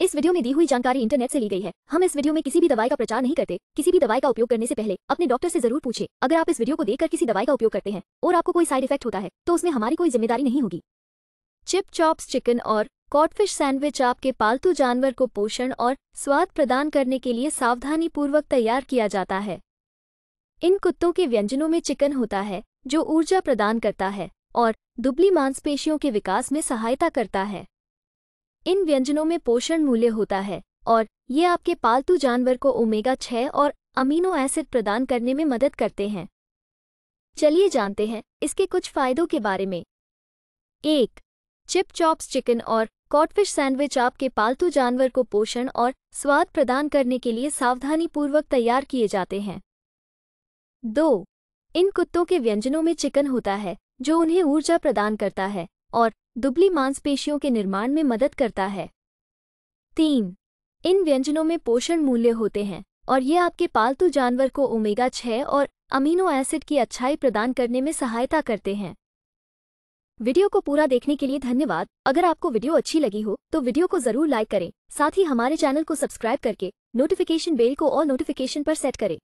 इस वीडियो में दी हुई जानकारी इंटरनेट से ली गई है हम इस वीडियो में किसी भी दवाई का प्रचार नहीं करते किसी भी दवाई का उपयोग करने से पहले अपने डॉक्टर से जरूर पूछे अगर आप इस वीडियो को देखकर किसी दवाई का उपयोग करते हैं और आपको कोई साइड इफेक्ट होता है तो उसमें हमारी कोई जिम्मेदारी नहीं होगी चिप चॉप्स चिकन और कॉटफिश सैंडविच आपके पालतू जानवर को पोषण और स्वाद प्रदान करने के लिए सावधानीपूर्वक तैयार किया जाता है इन कुत्तों के व्यंजनों में चिकन होता है जो ऊर्जा प्रदान करता है और दुबली मांसपेशियों के विकास में सहायता करता है इन व्यंजनों में पोषण मूल्य होता है और ये आपके पालतू जानवर को ओमेगा छह और अमीनो एसिड प्रदान करने में मदद करते हैं चलिए जानते हैं इसके कुछ फायदों के बारे में एक चिप चॉप्स चिकन और कॉटफिश सैंडविच आपके पालतू जानवर को पोषण और स्वाद प्रदान करने के लिए सावधानीपूर्वक तैयार किए जाते हैं दो इन कुत्तों के व्यंजनों में चिकन होता है जो उन्हें ऊर्जा प्रदान करता है और दुबली मांसपेशियों के निर्माण में मदद करता है तीन इन व्यंजनों में पोषण मूल्य होते हैं और ये आपके पालतू जानवर को ओमेगा छह और अमीनो एसिड की अच्छाई प्रदान करने में सहायता करते हैं वीडियो को पूरा देखने के लिए धन्यवाद अगर आपको वीडियो अच्छी लगी हो तो वीडियो को जरूर लाइक करें साथ ही हमारे चैनल को सब्सक्राइब करके नोटिफिकेशन बेल को और नोटिफिकेशन पर सेट करें